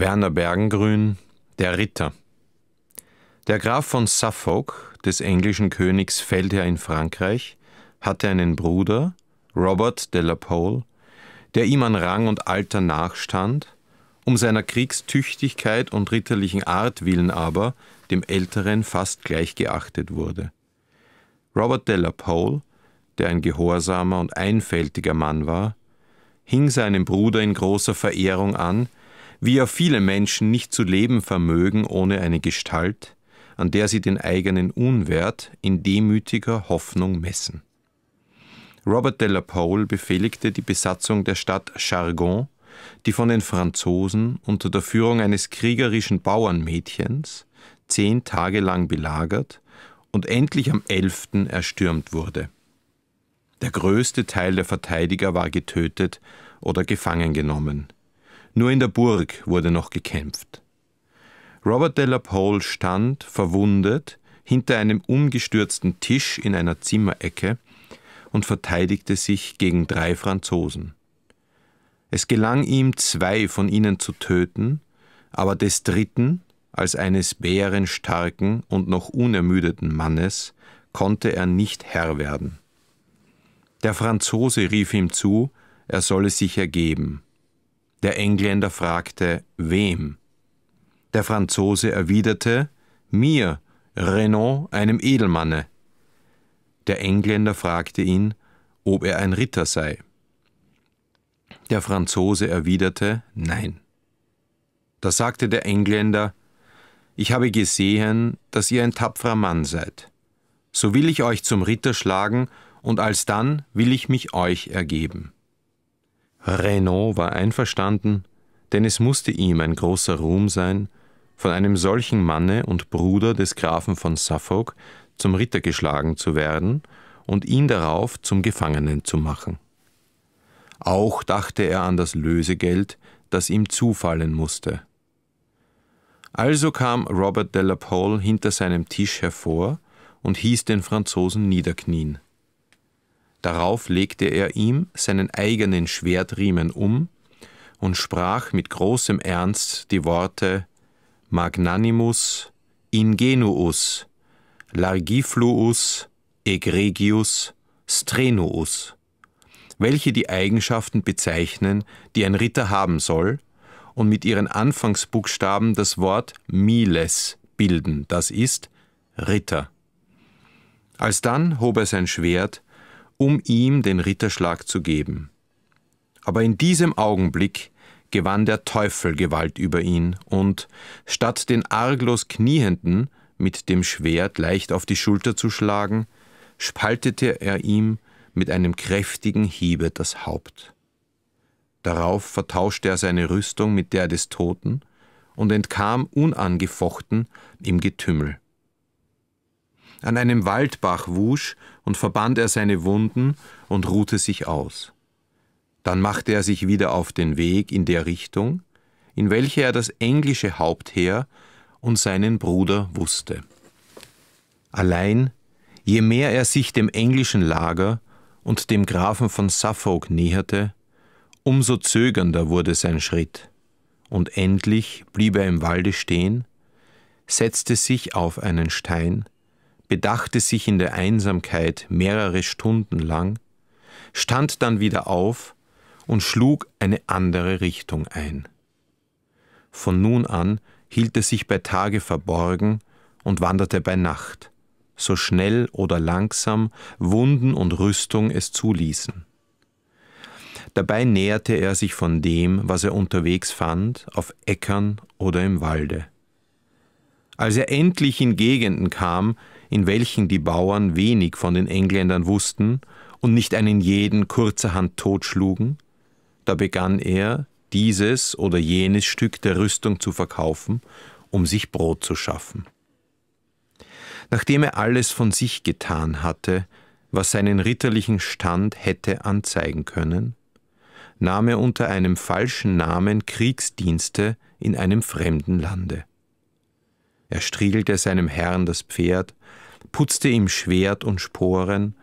Werner Bergengrün, der Ritter. Der Graf von Suffolk, des englischen Königs Feldherr in Frankreich, hatte einen Bruder, Robert de la Pole, der ihm an Rang und Alter nachstand, um seiner Kriegstüchtigkeit und ritterlichen Art willen aber dem Älteren fast gleich geachtet wurde. Robert de la Pole, der ein gehorsamer und einfältiger Mann war, hing seinem Bruder in großer Verehrung an, wie ja viele Menschen nicht zu leben vermögen ohne eine Gestalt, an der sie den eigenen Unwert in demütiger Hoffnung messen. Robert de la Pole befehligte die Besatzung der Stadt Chargon, die von den Franzosen unter der Führung eines kriegerischen Bauernmädchens zehn Tage lang belagert und endlich am 11. erstürmt wurde. Der größte Teil der Verteidiger war getötet oder gefangen genommen. Nur in der Burg wurde noch gekämpft. Robert de la Pole stand, verwundet, hinter einem umgestürzten Tisch in einer Zimmerecke und verteidigte sich gegen drei Franzosen. Es gelang ihm, zwei von ihnen zu töten, aber des dritten, als eines bärenstarken und noch unermüdeten Mannes, konnte er nicht Herr werden. Der Franzose rief ihm zu, er solle sich ergeben. Der Engländer fragte wem. Der Franzose erwiderte mir, Renaud, einem Edelmanne. Der Engländer fragte ihn, ob er ein Ritter sei. Der Franzose erwiderte Nein. Da sagte der Engländer Ich habe gesehen, dass ihr ein tapferer Mann seid. So will ich euch zum Ritter schlagen, und alsdann will ich mich euch ergeben. Renaud war einverstanden, denn es musste ihm ein großer Ruhm sein, von einem solchen Manne und Bruder des Grafen von Suffolk zum Ritter geschlagen zu werden und ihn darauf zum Gefangenen zu machen. Auch dachte er an das Lösegeld, das ihm zufallen musste. Also kam Robert de la Pole hinter seinem Tisch hervor und hieß den Franzosen niederknien. Darauf legte er ihm seinen eigenen Schwertriemen um und sprach mit großem Ernst die Worte Magnanimus ingenuus, largifluus, egregius, strenuus, welche die Eigenschaften bezeichnen, die ein Ritter haben soll, und mit ihren Anfangsbuchstaben das Wort Miles bilden, das ist Ritter. Alsdann hob er sein Schwert um ihm den Ritterschlag zu geben. Aber in diesem Augenblick gewann der Teufel Gewalt über ihn und, statt den arglos Kniehenden mit dem Schwert leicht auf die Schulter zu schlagen, spaltete er ihm mit einem kräftigen Hiebe das Haupt. Darauf vertauschte er seine Rüstung mit der des Toten und entkam unangefochten im Getümmel. An einem Waldbach wusch und verband er seine Wunden und ruhte sich aus. Dann machte er sich wieder auf den Weg in der Richtung, in welche er das englische Hauptheer und seinen Bruder wusste. Allein, je mehr er sich dem englischen Lager und dem Grafen von Suffolk näherte, umso zögernder wurde sein Schritt, und endlich blieb er im Walde stehen, setzte sich auf einen Stein, bedachte sich in der Einsamkeit mehrere Stunden lang, stand dann wieder auf und schlug eine andere Richtung ein. Von nun an hielt er sich bei Tage verborgen und wanderte bei Nacht, so schnell oder langsam Wunden und Rüstung es zuließen. Dabei näherte er sich von dem, was er unterwegs fand, auf Äckern oder im Walde. Als er endlich in Gegenden kam, in welchen die Bauern wenig von den Engländern wussten und nicht einen jeden kurzerhand totschlugen, da begann er, dieses oder jenes Stück der Rüstung zu verkaufen, um sich Brot zu schaffen. Nachdem er alles von sich getan hatte, was seinen ritterlichen Stand hätte anzeigen können, nahm er unter einem falschen Namen Kriegsdienste in einem fremden Lande. Er striegelte seinem Herrn das Pferd, putzte ihm Schwert und Sporen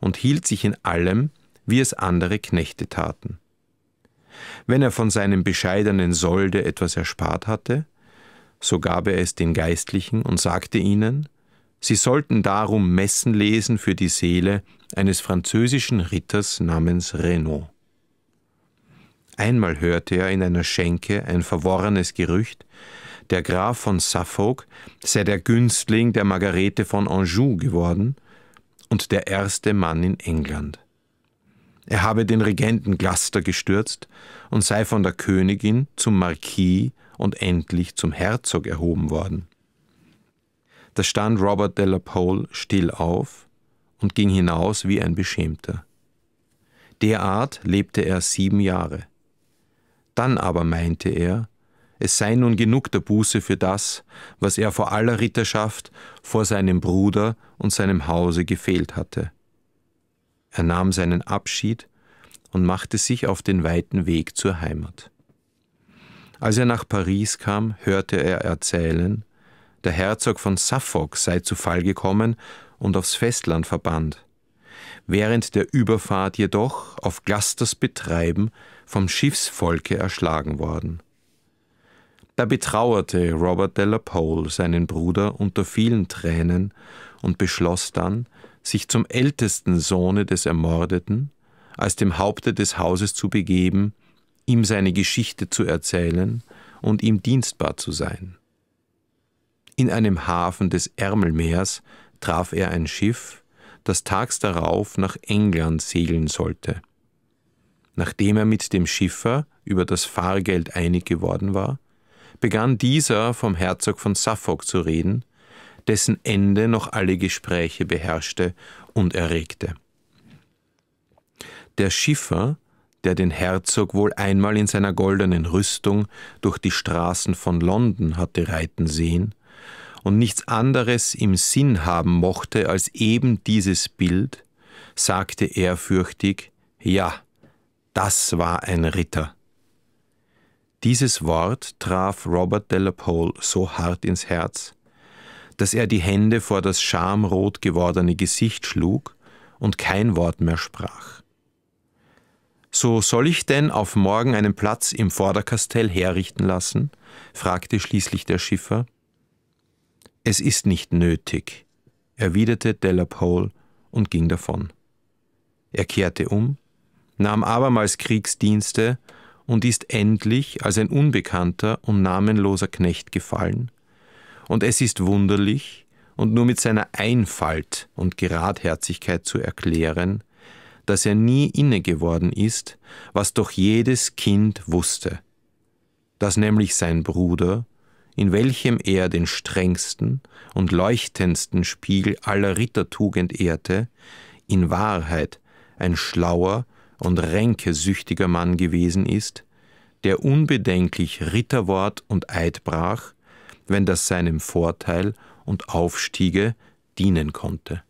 und hielt sich in allem, wie es andere Knechte taten. Wenn er von seinem bescheidenen Solde etwas erspart hatte, so gab er es den Geistlichen und sagte ihnen, sie sollten darum Messen lesen für die Seele eines französischen Ritters namens Renaud. Einmal hörte er in einer Schenke ein verworrenes Gerücht, der Graf von Suffolk sei der Günstling der Margarete von Anjou geworden und der erste Mann in England. Er habe den Regenten Gloucester gestürzt und sei von der Königin zum Marquis und endlich zum Herzog erhoben worden. Da stand Robert de la Pole still auf und ging hinaus wie ein Beschämter. Derart lebte er sieben Jahre. Dann aber meinte er, es sei nun genug der Buße für das, was er vor aller Ritterschaft, vor seinem Bruder und seinem Hause gefehlt hatte. Er nahm seinen Abschied und machte sich auf den weiten Weg zur Heimat. Als er nach Paris kam, hörte er erzählen, der Herzog von Suffolk sei zu Fall gekommen und aufs Festland verbannt. Während der Überfahrt jedoch auf Glasters Betreiben vom Schiffsvolke erschlagen worden. Da betrauerte Robert de la Pole seinen Bruder unter vielen Tränen und beschloss dann, sich zum ältesten Sohne des Ermordeten, als dem Haupte des Hauses zu begeben, ihm seine Geschichte zu erzählen und ihm dienstbar zu sein. In einem Hafen des Ärmelmeers traf er ein Schiff, das tags darauf nach England segeln sollte. Nachdem er mit dem Schiffer über das Fahrgeld einig geworden war, begann dieser vom Herzog von Suffolk zu reden, dessen Ende noch alle Gespräche beherrschte und erregte. Der Schiffer, der den Herzog wohl einmal in seiner goldenen Rüstung durch die Straßen von London hatte reiten sehen und nichts anderes im Sinn haben mochte als eben dieses Bild, sagte ehrfürchtig, ja, das war ein Ritter. Dieses Wort traf Robert Delapole so hart ins Herz, dass er die Hände vor das schamrot gewordene Gesicht schlug und kein Wort mehr sprach. So soll ich denn auf morgen einen Platz im Vorderkastell herrichten lassen? fragte schließlich der Schiffer. Es ist nicht nötig, erwiderte Delapole und ging davon. Er kehrte um, nahm abermals Kriegsdienste und ist endlich als ein unbekannter und namenloser Knecht gefallen. Und es ist wunderlich und nur mit seiner Einfalt und Geradherzigkeit zu erklären, dass er nie inne geworden ist, was doch jedes Kind wusste, dass nämlich sein Bruder, in welchem er den strengsten und leuchtendsten Spiegel aller Rittertugend ehrte, in Wahrheit ein schlauer und ränkesüchtiger Mann gewesen ist, der unbedenklich Ritterwort und Eid brach, wenn das seinem Vorteil und Aufstiege dienen konnte.